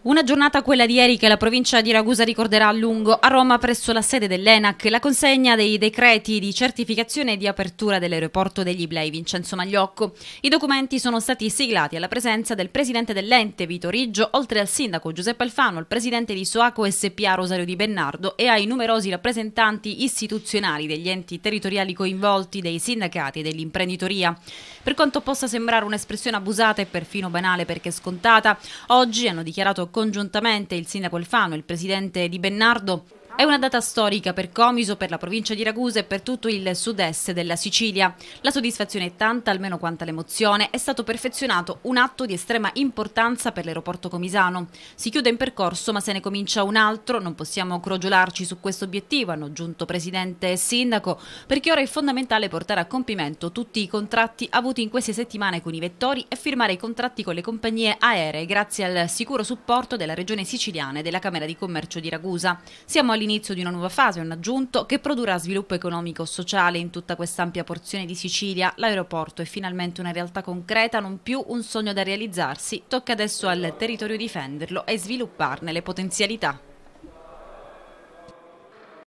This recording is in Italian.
Una giornata quella di ieri che la provincia di Ragusa ricorderà a lungo. A Roma, presso la sede dell'ENAC, la consegna dei decreti di certificazione e di apertura dell'aeroporto degli Iblei Vincenzo Magliocco. I documenti sono stati siglati alla presenza del presidente dell'ente Vito Riggio, oltre al sindaco Giuseppe Alfano, il presidente di Soaco SPA Rosario Di Bennardo e ai numerosi rappresentanti istituzionali degli enti territoriali coinvolti, dei sindacati e dell'imprenditoria. Per quanto possa sembrare un'espressione abusata e perfino banale perché scontata, oggi hanno dichiarato congiuntamente il sindaco Alfano e il presidente di Bennardo è una data storica per Comiso, per la provincia di Ragusa e per tutto il sud-est della Sicilia. La soddisfazione è tanta, almeno quanta l'emozione. È stato perfezionato un atto di estrema importanza per l'aeroporto comisano. Si chiude in percorso, ma se ne comincia un altro. Non possiamo crogiolarci su questo obiettivo, hanno aggiunto presidente e sindaco, perché ora è fondamentale portare a compimento tutti i contratti avuti in queste settimane con i vettori e firmare i contratti con le compagnie aeree grazie al sicuro supporto della Regione Siciliana e della Camera di Commercio di Ragusa. Siamo all'inizio l'inizio di una nuova fase, un aggiunto, che produrrà sviluppo economico-sociale e in tutta quest'ampia porzione di Sicilia. L'aeroporto è finalmente una realtà concreta, non più un sogno da realizzarsi. Tocca adesso al territorio difenderlo e svilupparne le potenzialità.